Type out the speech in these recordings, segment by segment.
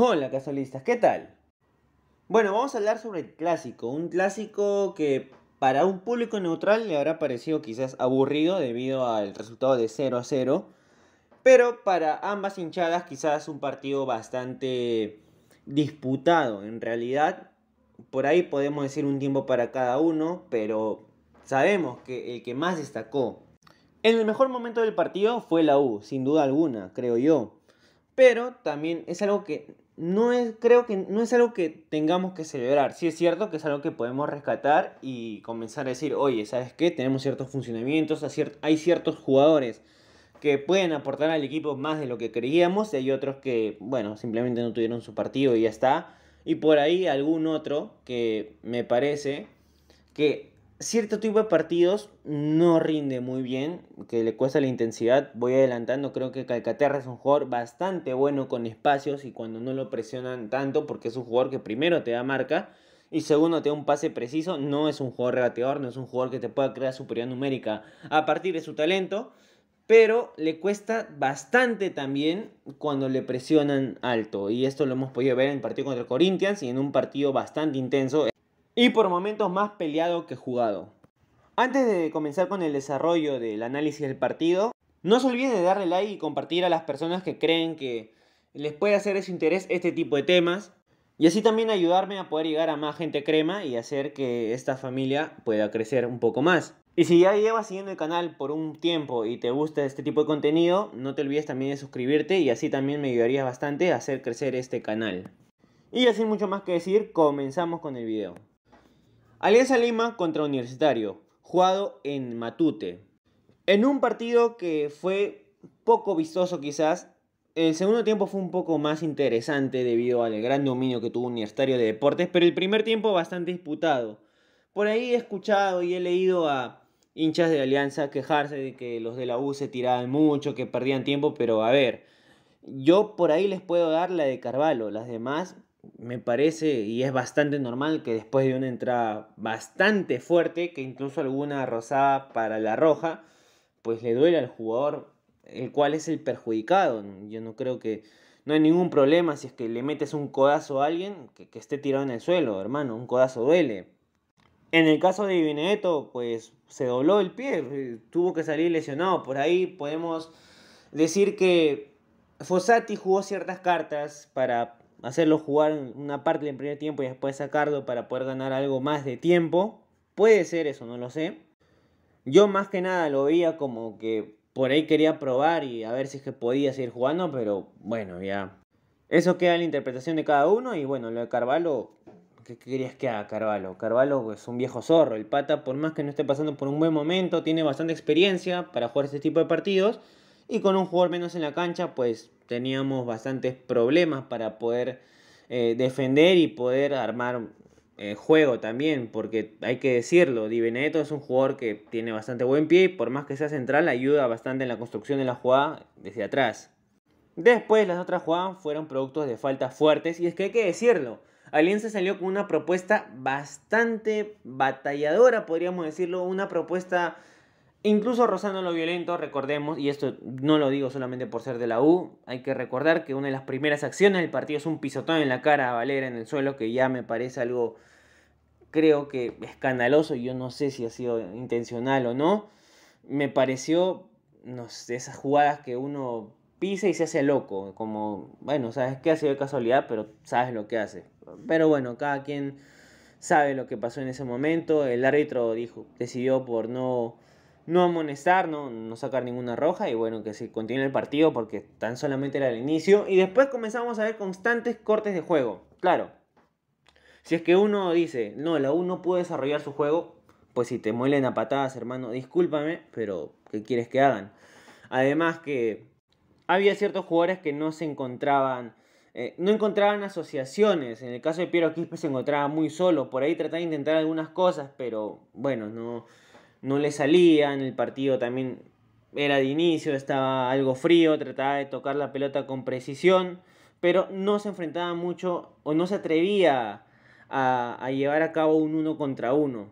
Hola casualistas, ¿qué tal? Bueno, vamos a hablar sobre el clásico, un clásico que para un público neutral le habrá parecido quizás aburrido debido al resultado de 0 a 0, pero para ambas hinchadas quizás un partido bastante disputado en realidad. Por ahí podemos decir un tiempo para cada uno, pero sabemos que el que más destacó en el mejor momento del partido fue la U, sin duda alguna, creo yo pero también es algo que no es, creo que no es algo que tengamos que celebrar. Sí es cierto que es algo que podemos rescatar y comenzar a decir, oye, ¿sabes qué? Tenemos ciertos funcionamientos, hay ciertos jugadores que pueden aportar al equipo más de lo que creíamos y hay otros que, bueno, simplemente no tuvieron su partido y ya está. Y por ahí algún otro que me parece que cierto tipo de partidos no rinde muy bien, que le cuesta la intensidad. Voy adelantando, creo que Calcaterra es un jugador bastante bueno con espacios y cuando no lo presionan tanto, porque es un jugador que primero te da marca y segundo te da un pase preciso, no es un jugador regateador, no es un jugador que te pueda crear superioridad numérica a partir de su talento, pero le cuesta bastante también cuando le presionan alto y esto lo hemos podido ver en el partido contra el Corinthians y en un partido bastante intenso y por momentos más peleado que jugado. Antes de comenzar con el desarrollo del análisis del partido, no se olviden de darle like y compartir a las personas que creen que les puede hacer de su interés este tipo de temas y así también ayudarme a poder llegar a más gente crema y hacer que esta familia pueda crecer un poco más. Y si ya llevas siguiendo el canal por un tiempo y te gusta este tipo de contenido, no te olvides también de suscribirte y así también me ayudarías bastante a hacer crecer este canal. Y ya sin mucho más que decir, comenzamos con el video. Alianza Lima contra Universitario, jugado en Matute. En un partido que fue poco vistoso quizás, el segundo tiempo fue un poco más interesante debido al gran dominio que tuvo Universitario de Deportes, pero el primer tiempo bastante disputado. Por ahí he escuchado y he leído a hinchas de Alianza quejarse de que los de la U se tiraban mucho, que perdían tiempo, pero a ver, yo por ahí les puedo dar la de Carvalho, las demás me parece y es bastante normal que después de una entrada bastante fuerte, que incluso alguna rosada para la roja, pues le duele al jugador, el cual es el perjudicado. Yo no creo que no hay ningún problema si es que le metes un codazo a alguien que, esté tirado en el suelo, hermano, un codazo duele. En el caso de Benedetto, pues se dobló el pie, eh, tuvo que salir lesionado. Por ahí podemos decir que Fossati jugó ciertas cartas para hacerlo jugar una parte del primer tiempo y después sacarlo para poder ganar algo más de tiempo. Puede ser eso, no lo sé. Yo más que nada lo veía como que por ahí quería probar y a ver si es que podía seguir jugando, pero bueno, ya. Eso queda en la interpretación de cada uno y bueno, lo de Carvalho, ¿qué querías que haga Carvalho? Carvalho es un viejo zorro, el pata por más que no esté pasando por un buen momento, tiene bastante experiencia para jugar ese tipo de partidos y con un jugador menos en la cancha, pues teníamos bastantes problemas para poder eh, defender y poder armar eh, juego también, porque hay que decirlo, Di Benedetto es un jugador que tiene bastante buen pie y por más que sea central ayuda bastante en la construcción de la jugada desde atrás. Después las otras jugadas fueron productos de faltas fuertes y es que hay que decirlo, Alianza salió con una propuesta bastante batalladora, podríamos decirlo, una propuesta Incluso rozando lo violento, recordemos, y esto no lo digo solamente por ser de la U, hay que recordar que una de las primeras acciones del partido es un pisotón en la cara a Valera en el suelo, que ya me parece algo, creo que escandaloso, y yo no sé si ha sido intencional o no. Me pareció, no sé, esas jugadas que uno pisa y se hace loco, como, bueno, sabes que ha sido de casualidad, pero sabes lo que hace. Pero bueno, cada quien sabe lo que pasó en ese momento, el árbitro dijo, decidió por no no amonestar, no, sacar ninguna roja y bueno, que se continúe el partido porque tan solamente era el inicio. Y después comenzamos a ver constantes cortes de juego. Claro, si es que uno dice, no, la U no puede desarrollar su juego, pues si te muelen a patadas, hermano, discúlpame, pero ¿qué quieres que hagan? Además que había ciertos jugadores que no se encontraban... Eh, no encontraban asociaciones. En el caso de Piero Quispe se encontraba muy solo. Por ahí trataba de intentar algunas cosas, pero bueno, no, no le salía, en el partido también era de inicio, estaba algo frío, trataba de tocar la pelota con precisión, pero no se enfrentaba mucho o no se atrevía a, llevar a cabo un uno contra uno.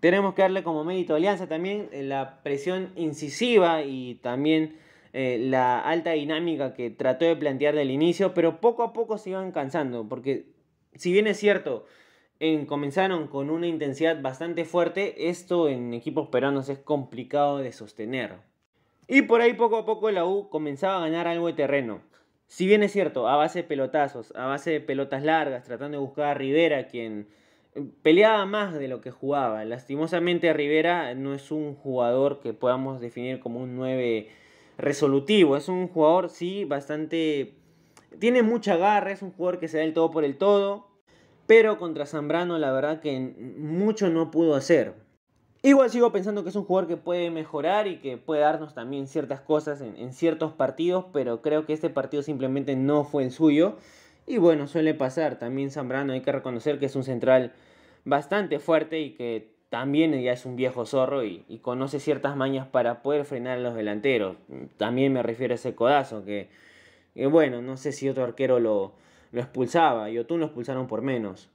Tenemos que darle como mérito a Alianza también eh, la presión incisiva y también eh, la alta dinámica que trató de plantear del inicio, pero poco a poco se iban cansando, porque si bien es cierto, comenzaron con una intensidad bastante fuerte, esto en equipos peruanos es complicado de sostener. Y por ahí poco a poco la U comenzaba a ganar algo de terreno. Si bien es cierto, a base de pelotazos, a base de pelotas largas, tratando de buscar a Rivera, quien eh, peleaba más de lo que jugaba. Lastimosamente Rivera no es un jugador que podamos definir como un 9 resolutivo. Es un jugador, sí, bastante... Tiene mucha garra, es un jugador que se da el todo por el todo. Pero contra Zambrano la verdad que mucho no pudo hacer. Igual sigo pensando que es un jugador que puede mejorar y que puede darnos también ciertas cosas en, ciertos partidos, pero creo que este partido simplemente no fue el suyo. Y bueno, suele pasar. También Zambrano hay que reconocer que es un central bastante fuerte y que también ya es un viejo zorro y, conoce ciertas mañas para poder frenar a los delanteros. También me refiero a ese codazo que bueno, no sé si otro arquero lo, lo expulsaba y Otún lo expulsaron por menos.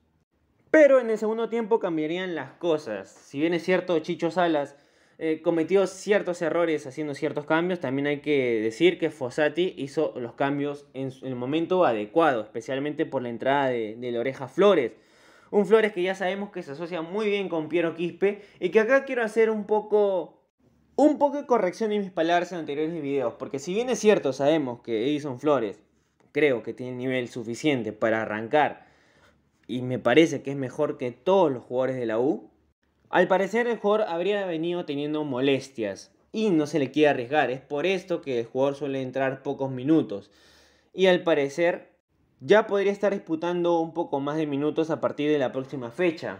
Pero en el segundo tiempo cambiarían las cosas. Si bien es cierto, Chicho Salas eh, cometió ciertos errores haciendo ciertos cambios, también hay que decir que Fossati hizo los cambios en el momento adecuado, especialmente por la entrada de, la oreja Flores. Un Flores que ya sabemos que se asocia muy bien con Piero Quispe y que acá quiero hacer un poco un poco de corrección en mis palabras en anteriores videos, porque si bien es cierto, sabemos que Edison Flores creo que tiene nivel suficiente para arrancar y me parece que es mejor que todos los jugadores de la U, al parecer el jugador habría venido teniendo molestias y no se le quiere arriesgar. Es por esto que el jugador suele entrar pocos minutos. Y al parecer ya podría estar disputando un poco más de minutos a partir de la próxima fecha.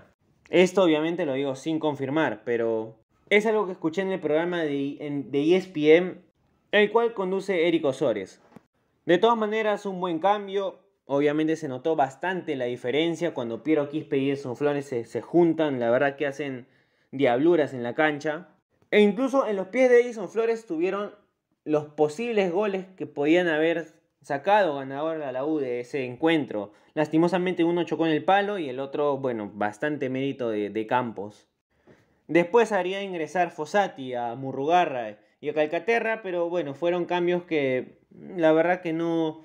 Esto obviamente lo digo sin confirmar, pero es algo que escuché en el programa de, ESPN, e el cual conduce Eric Osores. De todas maneras, un buen cambio. Obviamente se notó bastante la diferencia cuando Piero Quispe y Edison Flores se, juntan. La verdad que hacen diabluras en la cancha. E incluso en los pies de Edison Flores tuvieron los posibles goles que podían haber sacado ganador a la U de ese encuentro. Lastimosamente uno chocó en el palo y el otro, bueno, bastante mérito de, de Campos. Después haría ingresar Fossati a Murrugarra y a Calcaterra, pero bueno, fueron cambios que mm, la verdad que no,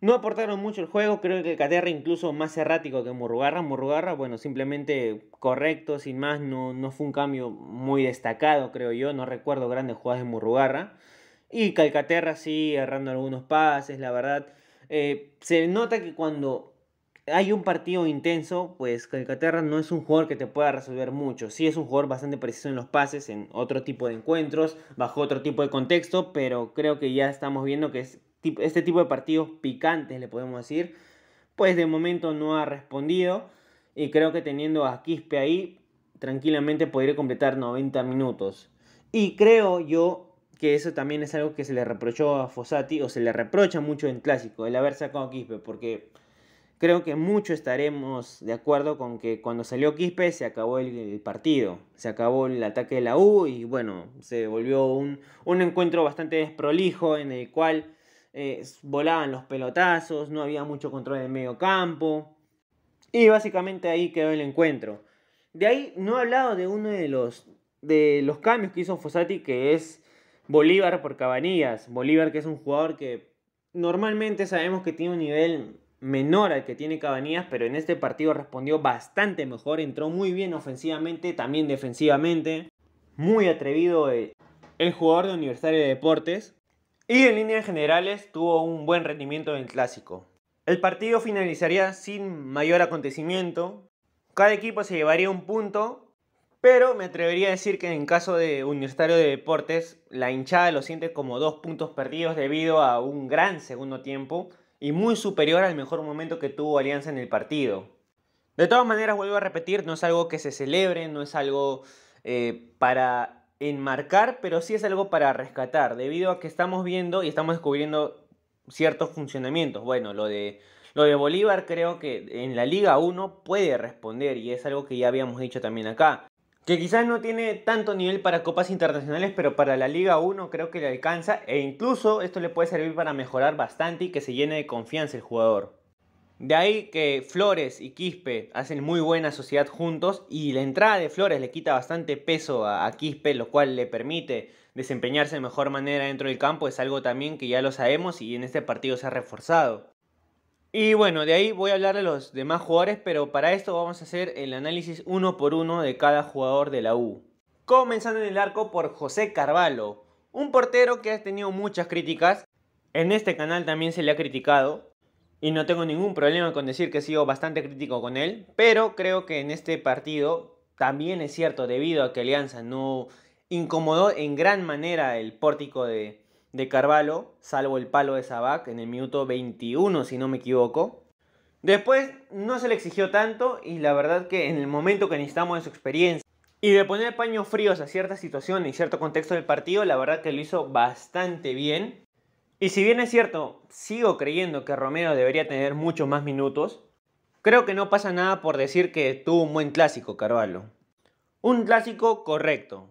no aportaron mucho el juego. Creo que Calcaterra incluso más errático que Murrugarra. Murrugarra, bueno, simplemente correcto, sin más, no, fue un cambio muy destacado, creo yo. No recuerdo grandes jugadas de Murrugarra. Y Calcaterra sí, errando algunos pases, la verdad. Eh, se nota que cuando hay un partido intenso, pues Calcaterra no es un jugador que te pueda resolver mucho. Sí es un jugador bastante preciso en los pases, en otro tipo de encuentros, bajo otro tipo de contexto, pero creo que ya estamos viendo que es este tipo de partidos picantes, le podemos decir, pues de momento no ha respondido. Y creo que teniendo a Quispe ahí, tranquilamente podría completar 90 minutos. Y creo yo que eso también es algo que se le reprochó a Fossati, o se le reprocha mucho en Clásico, el haber sacado a Quispe, porque... Creo que mucho estaremos de acuerdo con que cuando salió Quispe se acabó el, partido, se acabó el ataque de la U y bueno, se volvió un, encuentro bastante desprolijo en el cual eh, volaban los pelotazos, no había mucho control en medio campo y básicamente ahí quedó el encuentro. De ahí no he hablado de uno de los, de los cambios que hizo Fossati que es Bolívar por Cabanillas, Bolívar que es un jugador que normalmente sabemos que tiene un nivel menor al que tiene Cabanías, pero en este partido respondió bastante mejor, entró muy bien ofensivamente, también defensivamente, muy atrevido el, jugador de Universitario de Deportes y en líneas generales tuvo un buen rendimiento en el clásico. El partido finalizaría sin mayor acontecimiento, cada equipo se llevaría un punto, pero me atrevería a decir que en caso de Universitario de Deportes, la hinchada lo siente como dos puntos perdidos debido a un gran segundo tiempo y muy superior al mejor momento que tuvo Alianza en el partido. De todas maneras, vuelvo a repetir, no es algo que se celebre, no es algo eh, para enmarcar, pero sí es algo para rescatar, debido a que estamos viendo y estamos descubriendo ciertos funcionamientos. Bueno, lo de, lo de Bolívar creo que en la Liga 1 puede responder y es algo que ya habíamos dicho también acá que quizás no tiene tanto nivel para copas internacionales, pero para la Liga 1 creo que le alcanza e incluso esto le puede servir para mejorar bastante y que se llene de confianza el jugador. De ahí que Flores y Quispe hacen muy buena sociedad juntos y la entrada de Flores le quita bastante peso a, Quispe, lo cual le permite desempeñarse de mejor manera dentro del campo, es algo también que ya lo sabemos y en este partido se ha reforzado. Y bueno, de ahí voy a hablar de los demás jugadores, pero para esto vamos a hacer el análisis uno por uno de cada jugador de la U. Comenzando en el arco por José Carvalho, un portero que ha tenido muchas críticas. En este canal también se le ha criticado. Y no tengo ningún problema con decir que he sido bastante crítico con él. Pero creo que en este partido también es cierto, debido a que Alianza no incomodó en gran manera el pórtico de, de Carvalho, salvo el palo de Sabac en el minuto 21, si no me equivoco. Después no se le exigió tanto y la verdad que en el momento que necesitamos de su experiencia y de poner paños fríos a cierta situación y cierto contexto del partido, la verdad que lo hizo bastante bien. Y si bien es cierto, sigo creyendo que Romero debería tener muchos más minutos, creo que no pasa nada por decir que tuvo un buen clásico Carvalho. Un clásico correcto.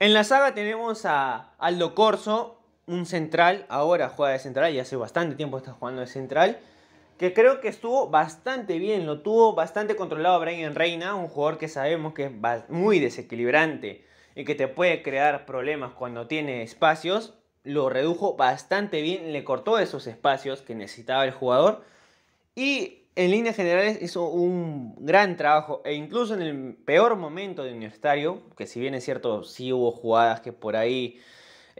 En la saga tenemos a Aldo Corso un central, ahora juega de central y hace bastante tiempo está jugando de central, que creo que estuvo bastante bien, lo tuvo bastante controlado Brian Reina, un jugador que sabemos que es muy desequilibrante y que te puede crear problemas cuando tiene espacios, lo redujo bastante bien, le cortó esos espacios que necesitaba el jugador y en líneas generales hizo un gran trabajo e incluso en el peor momento de Universitario, que si bien es cierto, sí hubo jugadas que por ahí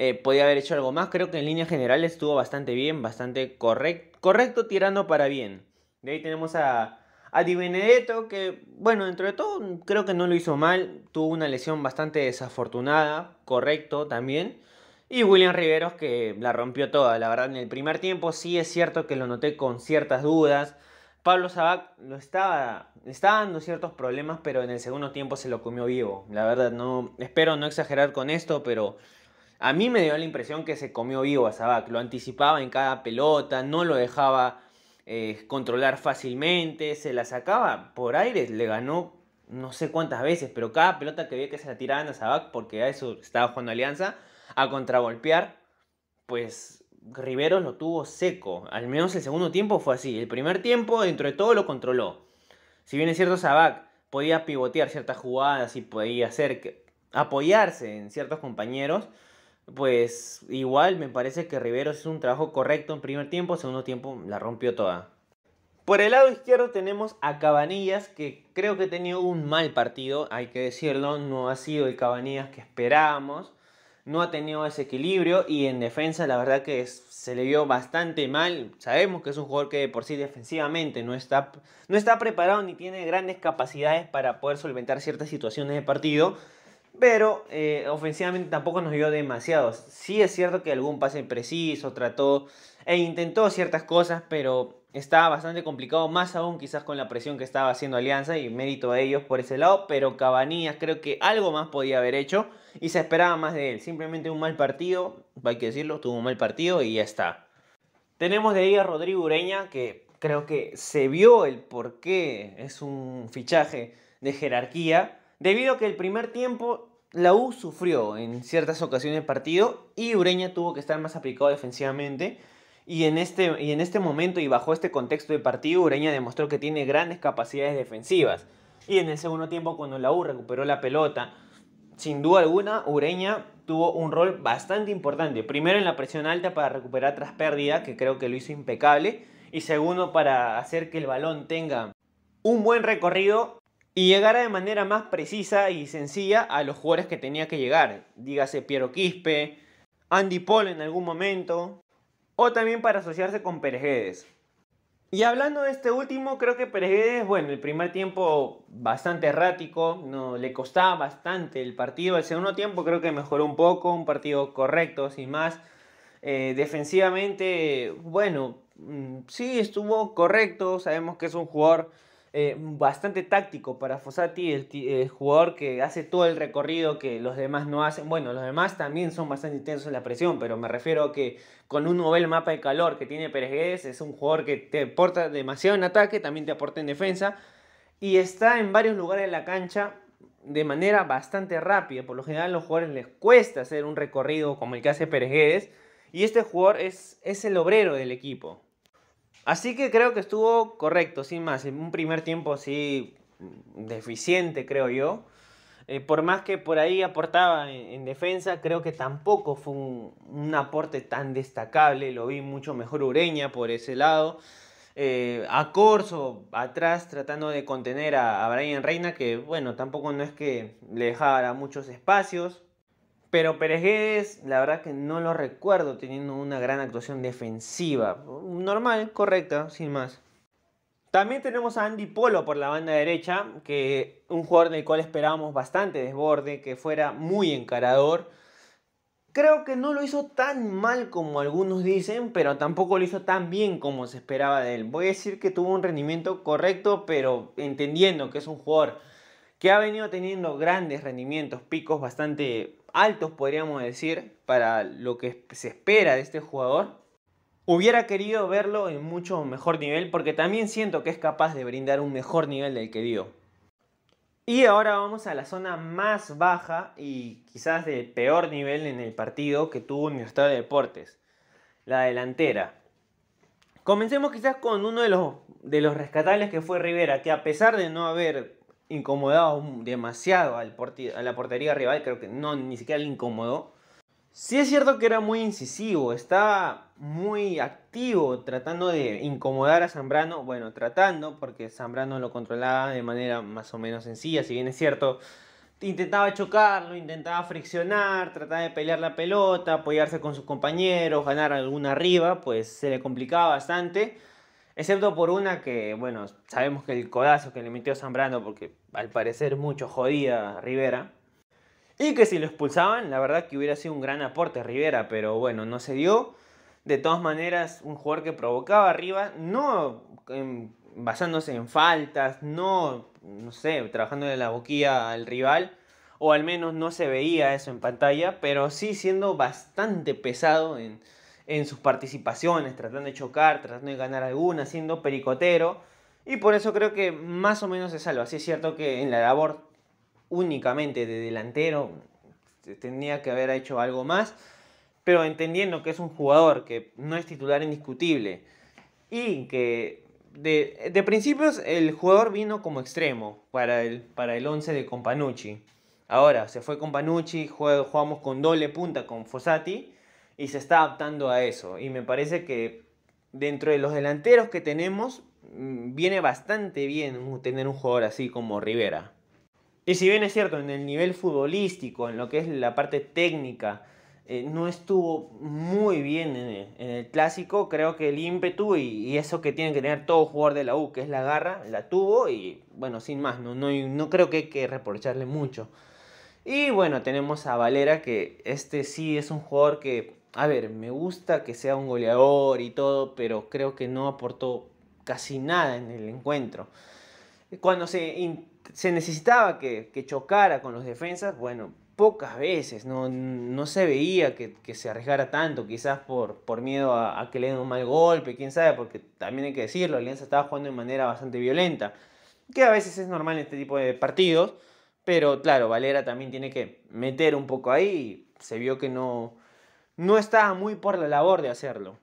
eh, podía haber hecho algo más. Creo que en línea general estuvo bastante bien, bastante correcto, tirando para bien. De ahí tenemos a, a Di Benedetto, que bueno, dentro de todo creo que no lo hizo mal. Tuvo una lesión bastante desafortunada, correcto también. Y William Riveros que la rompió toda, la verdad, en el primer tiempo sí es cierto que lo noté con ciertas dudas. Pablo Sabac lo estaba, estaba dando ciertos problemas, pero en el segundo tiempo se lo comió vivo. La verdad, no espero no exagerar con esto, pero a mí me dio la impresión que se comió vivo a Sabac, lo anticipaba en cada pelota, no lo dejaba eh, controlar fácilmente, se la sacaba por aires, le ganó no sé cuántas veces, pero cada pelota que veía que se la tiraban a Sabac, porque a eso estaba jugando Alianza, a contragolpear, pues Riveros lo tuvo seco. Al menos el segundo tiempo fue así. El primer tiempo, dentro de todo, lo controló. Si bien es cierto, Sabac podía pivotear ciertas jugadas y podía hacer que, apoyarse en ciertos compañeros, pues igual me parece que Rivero hizo un trabajo correcto en primer tiempo, segundo tiempo la rompió toda. Por el lado izquierdo tenemos a Cabanillas, que creo que ha tenido un mal partido, hay que decirlo, no ha sido el Cabanillas que esperábamos, no ha tenido ese equilibrio y en defensa la verdad que se le vio bastante mal. Sabemos que es un jugador que de por sí defensivamente no está, no está preparado ni tiene grandes capacidades para poder solventar ciertas situaciones de partido, pero eh, ofensivamente tampoco nos vio demasiado. Sí es cierto que algún pase preciso trató e intentó ciertas cosas, pero estaba bastante complicado, más aún quizás con la presión que estaba haciendo Alianza y mérito a ellos por ese lado. Pero Cabanías creo que algo más podía haber hecho y se esperaba más de él. Simplemente un mal partido, hay que decirlo, tuvo un mal partido y ya está. Tenemos de ahí a Rodrigo Ureña, que creo que se vio el por qué es un fichaje de jerarquía, debido a que el primer tiempo la U sufrió en ciertas ocasiones el partido y Ureña tuvo que estar más aplicado defensivamente. Y en, este, y en este momento y bajo este contexto de partido, Ureña demostró que tiene grandes capacidades defensivas. Y en el segundo tiempo, cuando la U recuperó la pelota, sin duda alguna, Ureña tuvo un rol bastante importante. Primero en la presión alta para recuperar tras pérdida, que creo que lo hizo impecable. Y segundo para hacer que el balón tenga un buen recorrido y llegara de manera más precisa y sencilla a los jugadores que tenía que llegar. Dígase Piero Quispe, Andy Paul en algún momento, o también para asociarse con Perejedes. Y hablando de este último, creo que Perejedes, bueno, el primer tiempo bastante errático, no, le costaba bastante el partido. El segundo tiempo creo que mejoró un poco, un partido correcto, sin más. Eh, defensivamente, bueno, mm, sí estuvo correcto. Sabemos que es un jugador eh, bastante táctico para Fossati, el, jugador que hace todo el recorrido que los demás no hacen. Bueno, los demás también son bastante intensos en la presión, pero me refiero a que con un novel mapa de calor que tiene Pérez Guedes, es un jugador que te aporta demasiado en ataque, también te aporta en defensa y está en varios lugares de la cancha de manera bastante rápida. Por lo general, a los jugadores les cuesta hacer un recorrido como el que hace Pérez Guedes, y este jugador es, es el obrero del equipo Así que creo que estuvo correcto, sin más. En un primer tiempo así deficiente, creo yo. Eh, por más que por ahí aportaba en, defensa, creo que tampoco fue un, aporte tan destacable. Lo vi mucho mejor Ureña por ese lado. Eh, a Corso atrás tratando de contener a, a Brian Reina, que bueno, tampoco no es que le dejara muchos espacios. Pero Pérez Guedes, la verdad que no lo recuerdo teniendo una gran actuación defensiva. Normal, correcta, sin más. También tenemos a Andy Polo por la banda derecha, que un jugador del cual esperábamos bastante desborde, que fuera muy encarador. Creo que no lo hizo tan mal como algunos dicen, pero tampoco lo hizo tan bien como se esperaba de él. Voy a decir que tuvo un rendimiento correcto, pero entendiendo que es un jugador que ha venido teniendo grandes rendimientos, picos bastante altos, podríamos decir, para lo que se espera de este jugador, hubiera querido verlo en mucho mejor nivel porque también siento que es capaz de brindar un mejor nivel del que dio. Y ahora vamos a la zona más baja y quizás de peor nivel en el partido que tuvo Universidad de Deportes, la delantera. Comencemos quizás con uno de los, de los rescatables que fue Rivera, que a pesar de no haber incomodado demasiado al a la portería rival, creo que no, ni siquiera le incomodó. Sí es cierto que era muy incisivo, estaba muy activo tratando de incomodar a Zambrano, bueno, tratando, porque Zambrano lo controlaba de manera más o menos sencilla, si bien es cierto, intentaba chocarlo, intentaba friccionar, trataba de pelear la pelota, apoyarse con sus compañeros, ganar alguna arriba, pues se le complicaba bastante. Excepto por una que, bueno, sabemos que el codazo que le metió Zambrano, porque al parecer mucho jodía a Rivera. Y que si lo expulsaban, la verdad que hubiera sido un gran aporte Rivera, pero bueno, no se dio. De todas maneras, un jugador que provocaba arriba, no basándose en faltas, no, no sé, trabajando de la boquilla al rival, o al menos no se veía eso en pantalla, pero sí siendo bastante pesado en, en sus participaciones, tratando de chocar, tratando de ganar alguna, siendo pericotero. Y por eso creo que más o menos se salva. así es cierto que en la labor únicamente de delantero tendría que haber hecho algo más, pero entendiendo que es un jugador que no es titular indiscutible y que de, principios el jugador vino como extremo para el, para el 11 de Companucci. Ahora se fue Companucci, jugamos con doble punta con Fossati y se está adaptando a eso. Y me parece que dentro de los delanteros que tenemos, mm, viene bastante bien tener un jugador así como Rivera. Y si bien es cierto, en el nivel futbolístico, en lo que es la parte técnica, eh, no estuvo muy bien en el, clásico, creo que el ímpetu y, eso que tiene que tener todo jugador de la U, que es la garra, la tuvo y bueno, sin más, no, no, no creo que hay que reprocharle mucho. Y bueno, tenemos a Valera, que este sí es un jugador que a ver, me gusta que sea un goleador y todo, pero creo que no aportó casi nada en el encuentro. Cuando se, necesitaba que, chocara con los defensas, bueno, pocas veces, no, se veía que, se arriesgara tanto, quizás por, por miedo a, que le den un mal golpe, quién sabe, porque también hay que decirlo, Alianza estaba jugando de manera bastante violenta, que a veces es normal en este tipo de partidos, pero claro, Valera también tiene que meter un poco ahí, se vio que no, no estaba muy por la labor de hacerlo.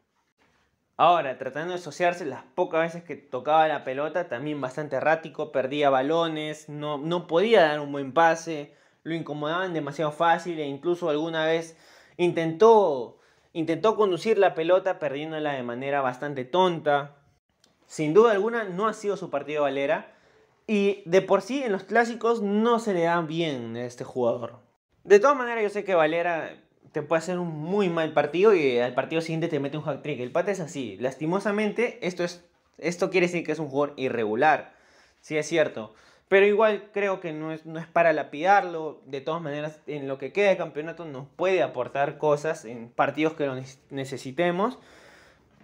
Ahora, tratando de asociarse las pocas veces que tocaba la pelota, también bastante errático, perdía balones, no, no podía dar un buen pase, lo incomodaban demasiado fácil e incluso alguna vez intentó, intentó conducir la pelota perdiéndola de manera bastante tonta. Sin duda alguna no ha sido su partido Valera y de por sí en los clásicos no se le da bien a este jugador. De todas maneras yo sé que Valera te puede hacer un muy mal partido y al partido siguiente te mete un hack trick. El pata es así. Lastimosamente, esto, es, esto quiere decir que es un jugador irregular. Sí, es cierto. Pero igual creo que no es, no es para lapidarlo. De todas maneras, en lo que queda de campeonato nos puede aportar cosas en partidos que lo necesitemos.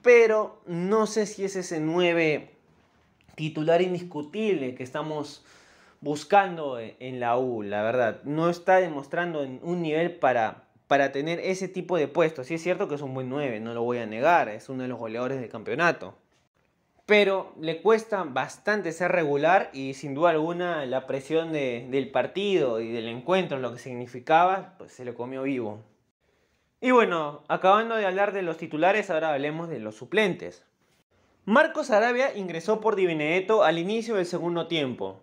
Pero no sé si es ese 9 titular indiscutible que estamos buscando e-, en la U, la verdad. No está demostrando un nivel para para tener ese tipo de puestos. Sí es cierto que es un buen 9, no lo voy a negar, es uno de los goleadores del campeonato. Pero le cuesta bastante ser regular y sin duda alguna la presión del partido y del encuentro, lo que significaba, pues se lo comió vivo. Y bueno, acabando de hablar de los titulares, ahora hablemos de los suplentes. Marcos Arabia ingresó por Di al inicio del segundo tiempo.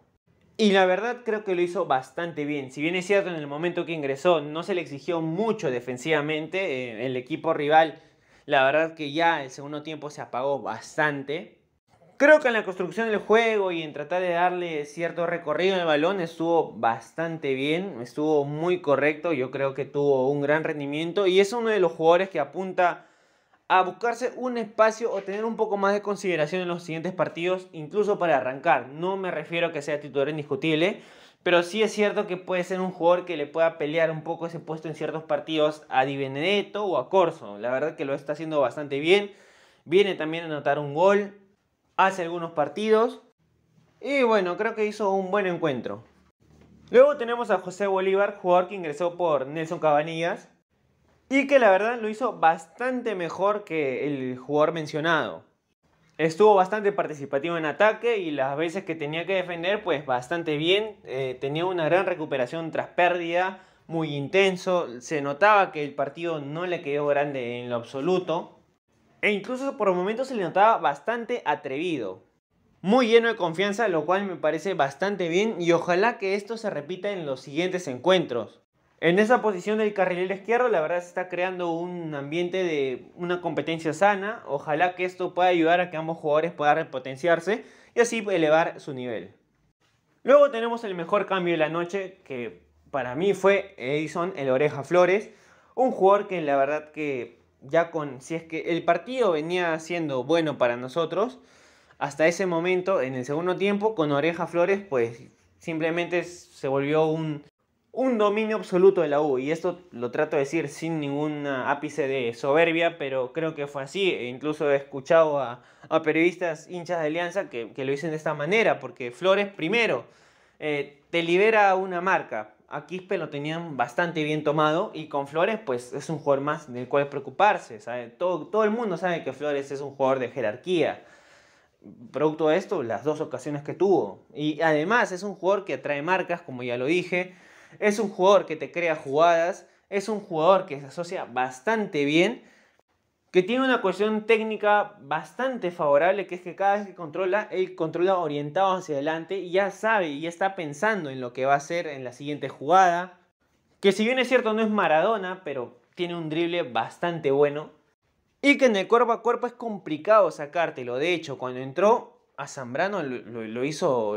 Y la verdad creo que lo hizo bastante bien. Si bien es cierto, en el momento que ingresó no se le exigió mucho defensivamente, eh, el equipo rival, la verdad que ya el segundo tiempo se apagó bastante. Creo que en la construcción del juego y en tratar de darle cierto recorrido al balón estuvo bastante bien, estuvo muy correcto, yo creo que tuvo un gran rendimiento y es uno de los jugadores que apunta a buscarse un espacio o tener un poco más de consideración en los siguientes partidos, incluso para arrancar. No me refiero a que sea titular indiscutible, pero sí es cierto que puede ser un jugador que le pueda pelear un poco ese puesto en ciertos partidos a Di Benedetto o a Corso. La verdad que lo está haciendo bastante bien. Viene también a anotar un gol hace algunos partidos. Y bueno, creo que hizo un buen encuentro. Luego tenemos a José Bolívar, jugador que ingresó por Nelson Cabanillas y que la verdad lo hizo bastante mejor que el jugador mencionado. Estuvo bastante participativo en ataque y las veces que tenía que defender pues bastante bien. Eh, tenía una gran recuperación tras pérdida, muy intenso. Se notaba que el partido no le quedó grande en lo absoluto. E incluso por momentos se le notaba bastante atrevido. Muy lleno de confianza, lo cual me parece bastante bien y ojalá que esto se repita en los siguientes encuentros. En esa posición del carrilero izquierdo, la verdad se está creando un ambiente de una competencia sana. Ojalá que esto pueda ayudar a que ambos jugadores puedan repotenciarse y así elevar su nivel. Luego tenemos el mejor cambio de la noche, que para mí fue Edison el Oreja Flores. Un jugador que la verdad que ya con, si es que el partido venía siendo bueno para nosotros, hasta ese momento, en el segundo tiempo, con Oreja Flores, pues simplemente se volvió un un dominio absoluto de la U. Y esto lo trato de decir sin ningún ápice de soberbia, pero creo que fue así. E incluso he escuchado a, periodistas hinchas de Alianza que, lo dicen de esta manera, porque Flores primero eh, te libera una marca. A Quispe lo tenían bastante bien tomado y con Flores pues es un jugador más del cual preocuparse. Todo, todo el mundo sabe que Flores es un jugador de jerarquía producto de esto, las dos ocasiones que tuvo. Y además es un jugador que atrae marcas, como ya lo dije, es un jugador que te crea jugadas, es un jugador que se asocia bastante bien, que tiene una cuestión técnica bastante favorable, que es que cada vez que controla, él controla orientado hacia adelante y ya sabe y ya está pensando en lo que va a hacer en la siguiente jugada. Que si bien es cierto no es Maradona, pero tiene un drible bastante bueno. Y que en el cuerpo a cuerpo es complicado sacártelo. De hecho, cuando entró a Zambrano lo, hizo,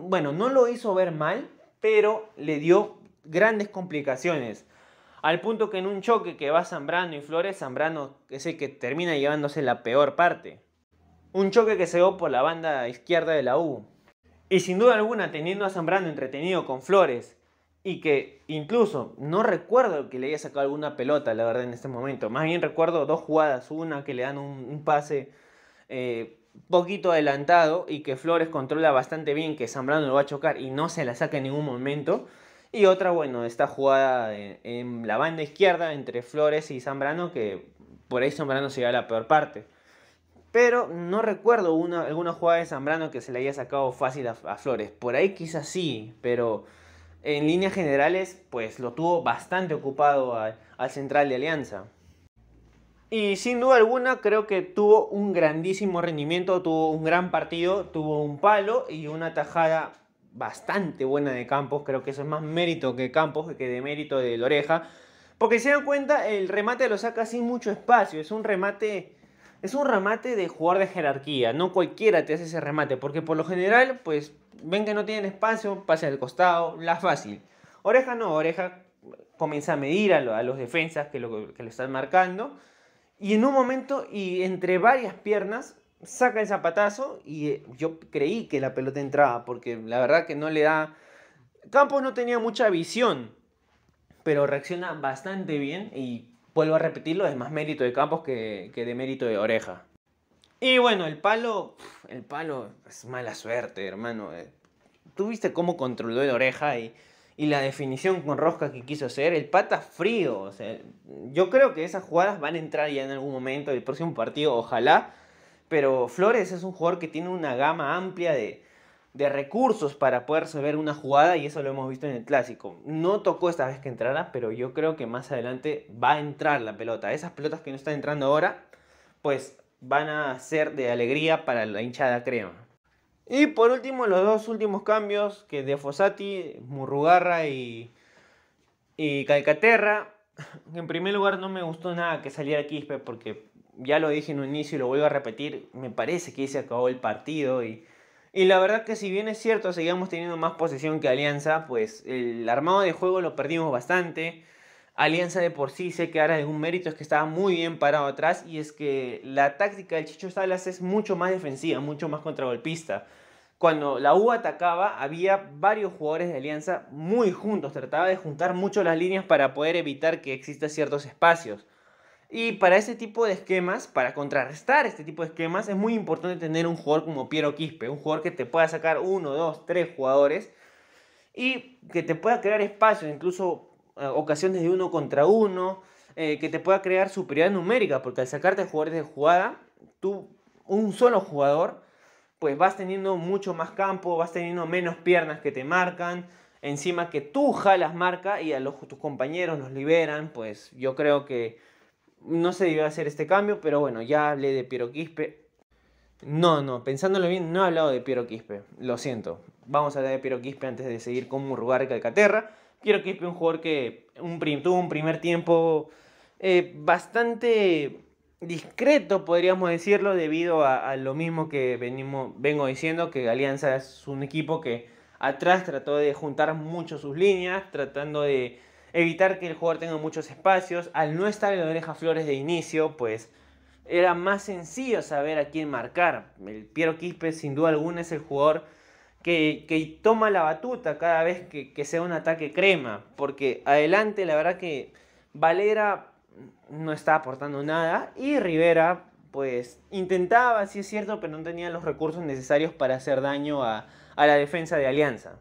bueno, no lo hizo ver mal, pero le dio grandes complicaciones. Al punto que en un choque que va Zambrano y Flores, Zambrano es el que termina llevándose la peor parte. Un choque que se dio por la banda izquierda de la U. Y sin duda alguna, teniendo a Zambrano entretenido con Flores, y que incluso no recuerdo que le haya sacado alguna pelota, la verdad, en este momento. Más bien recuerdo dos jugadas, una que le dan un, pase eh, poquito adelantado y que Flores controla bastante bien, que Zambrano lo va a chocar y no se la saca en ningún momento. Y otra, bueno, esta jugada en, la banda izquierda entre Flores y Zambrano, que por ahí Zambrano se lleva la peor parte. Pero no recuerdo alguna jugada de Zambrano que se le haya sacado fácil a, a Flores. Por ahí quizás sí, pero en líneas generales, pues lo tuvo bastante ocupado al central de Alianza. Y sin duda alguna creo que tuvo un grandísimo rendimiento, tuvo un gran partido, tuvo un palo y una tajada bastante buena de Campos. Creo que eso es más mérito que Campos que de mérito de Oreja. Porque si se dan cuenta, el remate lo saca sin mucho espacio. Es un remate. Es un remate de jugador de jerarquía. No cualquiera te hace ese remate. Porque por lo general, pues ven que no tienen espacio, pase al costado, la fácil. Oreja no, oreja comienza a medir a, los defensas que lo, que lo están marcando. Y en un momento, y entre varias piernas, saca el zapatazo y eh, yo creí que la pelota entraba, porque la verdad que no le da... Campos no tenía mucha visión, pero reacciona bastante bien y vuelvo a repetirlo, es más mérito de Campos que, de mérito de Oreja. Y bueno, el palo, el palo es mala suerte, hermano. Eh, tuviste cómo controló el Oreja y y la definición con rosca que quiso hacer, el pata frío. O sea, yo creo que esas jugadas van a entrar ya en algún momento del próximo partido, ojalá. Pero Flores es un jugador que tiene una gama amplia de, recursos para poder resolver una jugada y eso lo hemos visto en el clásico. No tocó esta vez que entrara, pero yo creo que más adelante va a entrar la pelota. Esas pelotas que no están entrando ahora, pues van a ser de alegría para la hinchada crema. Y por último, los dos últimos cambios, que de Fossati, Murrugarra y, Calcaterra. En primer lugar, no me gustó nada que saliera Quispe porque ya lo dije en un inicio y lo vuelvo a repetir, me parece que se acabó el partido y, la verdad que si bien es cierto, seguíamos teniendo más posesión que Alianza, pues el armado de juego lo perdimos bastante. Alianza de por sí sé que ahora un mérito es que estaba muy bien parado atrás y es que la táctica del Chicho Salas es mucho más defensiva, mucho más contragolpista cuando la U atacaba, había varios jugadores de Alianza muy juntos, trataba de juntar mucho las líneas para poder evitar que existan ciertos espacios. Y para ese tipo de esquemas, para contrarrestar este tipo de esquemas, es muy importante tener un jugador como Piero Quispe, un jugador que te pueda sacar uno, dos, tres jugadores y que te pueda crear espacios, incluso eh, ocasiones de uno contra uno, eh, que te pueda crear superioridad numérica, porque al sacarte jugadores de jugada, tú, un solo jugador pues vas teniendo mucho más campo, vas teniendo menos piernas que te marcan, encima que tú jalas marca y a los, tus compañeros nos liberan, pues yo creo que no se debe hacer este cambio, pero bueno, ya hablé de Piero Quispe. No, no, pensándolo bien, no he hablado de Piero Quispe, lo siento. Vamos a hablar de Piero Quispe antes de seguir con Rugar de Calcaterra. Piero Quispe, un jugador que un, tuvo un primer tiempo eh, bastante discreto, podríamos decirlo, debido a, lo mismo que venimos, vengo diciendo, que Alianza es un equipo que atrás trató de juntar mucho sus líneas, tratando de evitar que el jugador tenga muchos espacios. Al no estar en la oreja Flores de inicio, pues era más sencillo saber a quién marcar. El Piero Quispe, sin duda alguna, es el jugador que, toma la batuta cada vez que, que sea un ataque crema, porque adelante la verdad que Valera no está aportando nada. Y Rivera, pues intentaba, si es cierto, pero no tenía los recursos necesarios para hacer daño a, la defensa de Alianza.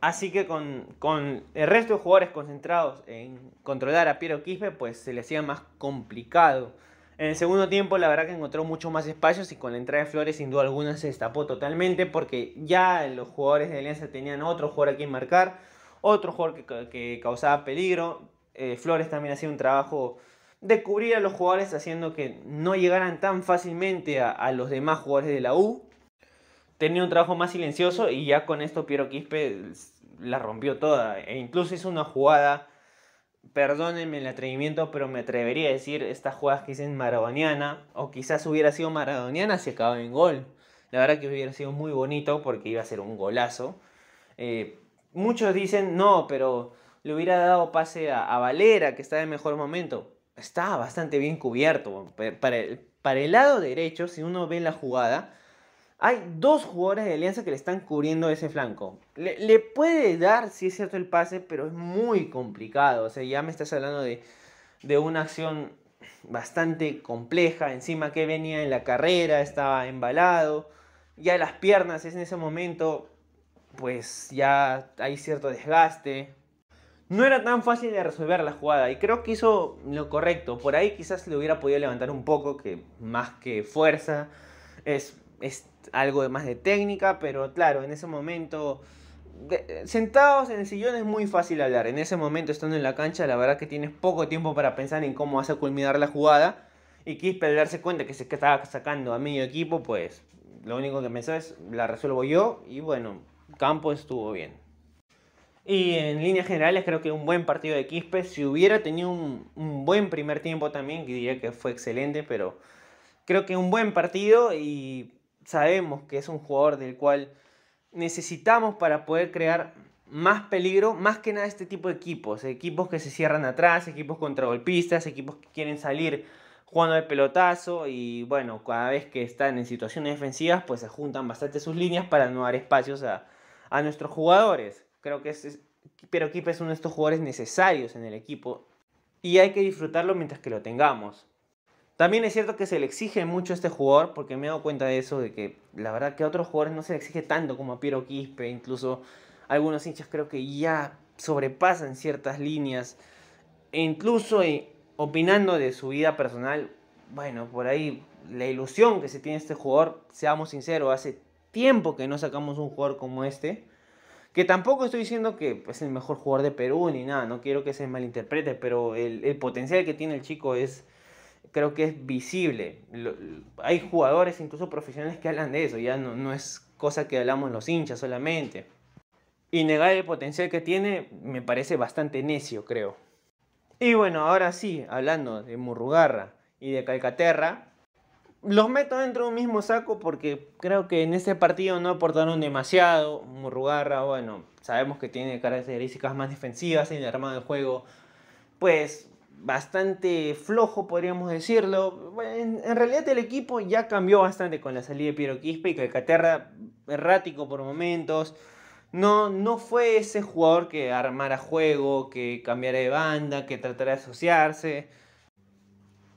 Así que con, el resto de jugadores concentrados en controlar a Piero Quispe, pues se le hacía más complicado. En el segundo tiempo, la verdad que encontró mucho más espacios y con la entrada de Flores, sin duda alguna, se destapó totalmente porque ya los jugadores de Alianza tenían otro jugador a quien marcar, otro jugador que, que causaba peligro. Eh, Flores también hacía un trabajo de cubrir a los jugadores haciendo que no llegaran tan fácilmente a, los demás jugadores de la U. Tenía un trabajo más silencioso y ya con esto Piero Quispe la rompió toda. E incluso hizo una jugada, perdónenme el atrevimiento, pero me atrevería a decir estas jugadas que dicen maradoniana, o quizás hubiera sido maradoniana si acababa en gol. La verdad que hubiera sido muy bonito porque iba a ser un golazo. Eh, muchos dicen, no, pero le hubiera dado pase a, Valera, que está en mejor momento. Está bastante bien cubierto. Para el, lado derecho, si uno ve la jugada, hay dos jugadores de Alianza que le están cubriendo ese flanco. Le, puede dar, si es cierto, el pase, pero es muy complicado. O sea, ya me estás hablando de, de una acción bastante compleja. Encima que venía en la carrera, estaba embalado. Ya las piernas es en ese momento, pues ya hay cierto desgaste. No era tan fácil de resolver la jugada y creo que hizo lo correcto. Por ahí quizás le hubiera podido levantar un poco, que más que fuerza es, algo más de técnica, pero claro, en ese momento, sentados en el sillón es muy fácil hablar. En ese momento, estando en la cancha, la verdad que tienes poco tiempo para pensar en cómo vas a culminar la jugada. Y Quispe al darse cuenta que se estaba sacando a medio equipo, pues lo único que pensó es, la resuelvo yo y bueno, Campo estuvo bien. Y en líneas generales creo que un buen partido de Quispe, si hubiera tenido un, un buen primer tiempo también, que diría que fue excelente, pero creo que un buen partido y sabemos que es un jugador del cual necesitamos para poder crear más peligro, más que nada este tipo de equipos, equipos que se cierran atrás, equipos contragolpistas, equipos que quieren salir jugando de pelotazo y bueno, cada vez que están en situaciones defensivas pues se juntan bastante sus líneas para no dar espacios a, a nuestros jugadores. Creo que es, pero es uno de estos jugadores necesarios en el equipo y hay que disfrutarlo mientras que lo tengamos. También es cierto que se le exige mucho a este jugador, porque me he dado cuenta de eso, de que la verdad que a otros jugadores no se le exige tanto como a Piero Quispe, incluso algunos hinchas creo que ya sobrepasan ciertas líneas, e incluso eh, opinando de su vida personal, bueno, por ahí la ilusión que se tiene este jugador, seamos sinceros, hace tiempo que no sacamos un jugador como este, que tampoco estoy diciendo que es el mejor jugador de Perú ni nada, no quiero que se malinterprete, pero el, potencial que tiene el chico es, creo que es visible. hay jugadores, incluso profesionales, que hablan de eso, ya no, no es cosa que hablamos los hinchas solamente. Y negar el potencial que tiene me parece bastante necio, creo. Y bueno, ahora sí, hablando de Murrugarra y de Calcaterra, los meto dentro de un mismo saco porque creo que en ese partido no aportaron demasiado. Murrugarra, bueno, sabemos que tiene características más defensivas en el armado del juego. Pues bastante flojo, podríamos decirlo. En, realidad el equipo ya cambió bastante con la salida de Piero Quispe y Calcaterra, errático por momentos. No, no fue ese jugador que armara juego, que cambiara de banda, que tratara de asociarse.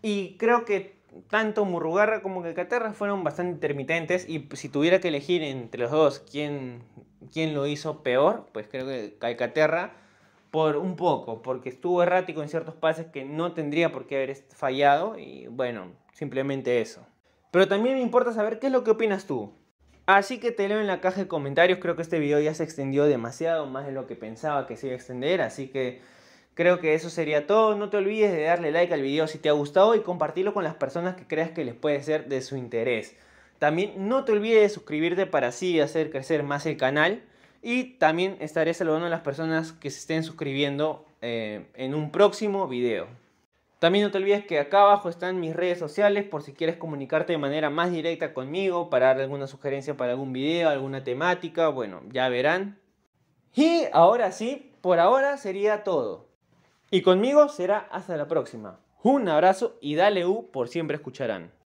Y creo que tanto Murrugarra como Calcaterra fueron bastante intermitentes y si tuviera que elegir entre los dos quién, quién lo hizo peor, pues creo que Calcaterra por un poco, porque estuvo errático en ciertos pases que no tendría por qué haber fallado y bueno, simplemente eso. Pero también me importa saber qué es lo que opinas tú. Así que te leo en la caja de comentarios, creo que este video ya se extendió demasiado, más de lo que pensaba que se iba a extender, así que Creo que eso sería todo. No te olvides de darle like al video si te ha gustado y compartirlo con las personas que creas que les puede ser de su interés. También no te olvides de suscribirte para así hacer crecer más el canal. Y también estaré saludando a las personas que se estén suscribiendo eh, en un próximo video. También no te olvides que acá abajo están mis redes sociales por si quieres comunicarte de manera más directa conmigo para dar alguna sugerencia para algún video, alguna temática, bueno, ya verán. Y ahora sí, por ahora sería todo. Y conmigo será hasta la próxima. Un abrazo y dale U por siempre escucharán.